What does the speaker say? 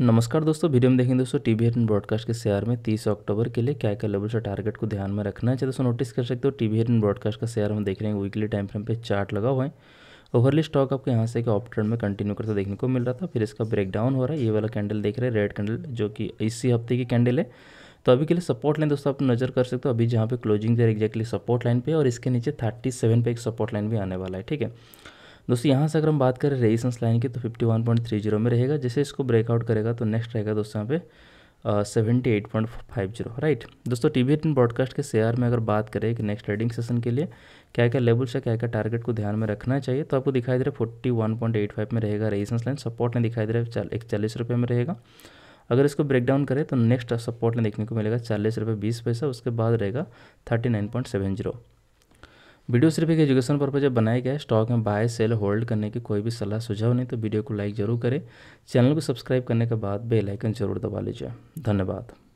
नमस्कार दोस्तों वीडियो में देखेंगे दोस्तों टी वी ब्रॉडकास्ट के शेयर में 30 अक्टूबर के लिए क्या क्या लेवल से टारगेट को ध्यान में रखना है दोस्तों नोटिस कर सकते हो टी वी ब्रॉडकास्ट का शेयर हम देख रहे हैं वीकली टाइम फ्रेम पे चार्ट लगा हुआ है ओवरली स्टॉक आपको यहाँ से एक ऑप ट्रेंड में कंटिन्यू करते देखने को मिल रहा था फिर इसका ब्रेकडाउन हो रहा है ये वाला कैंडल देख रहे हैं रेड कैंडल जो कि इसी हफ्ते की कैंडल है तो अभी के लिए सपोर्ट लाइन दोस्तों आप नजर कर सकते हो अभी जहाँ पे क्लोजिंग दे रहे एग्जैक्टली सपोर्ट लाइन पे और इसके नीचे थर्टी सेवन पे एक सपोर्ट लाइन भी आने वाला है ठीक है दोस्तों यहाँ से अगर हम बात करें रेजिस्टेंस लाइन की तो 51.30 में रहेगा जैसे इसको ब्रेकआउट करेगा तो नेक्स्ट रहेगा दोस्तों यहाँ पे seventy eight point five zero right दोस्तों टी वी एन ब्रॉडकास्ट के शेयर में अगर बात करें कि नेक्स्ट ट्रेडिंग सेशन के लिए क्या क्या लेवल से क्या क्या टारगेट को ध्यान में रखना चाहिए तो आपको दिखाई दे रहा है forty one point eight five में रहेगा रेजिस्टेंस लाइन सपोर्ट ने दिखाई दे रहा है एक चालीस रुपये में रहेगा अगर इसको ब्रेकडाउन करें तो नेक्स्ट सपोर्ट में देखने को मिलेगा चालीस रुपये बीस पैसा उसके बाद रहेगा thirty nine point seven zero video सिर्फ एक एजुकेशन पर्पज बनाया गया है स्टॉक में बाय सेल होल्ड करने की कोई भी सलाह सुझाव नहीं तो वीडियो को लाइक जरूर करें चैनल को सब्सक्राइब करने के बाद बेल आइकन जरूर दबा लीजिए धन्यवाद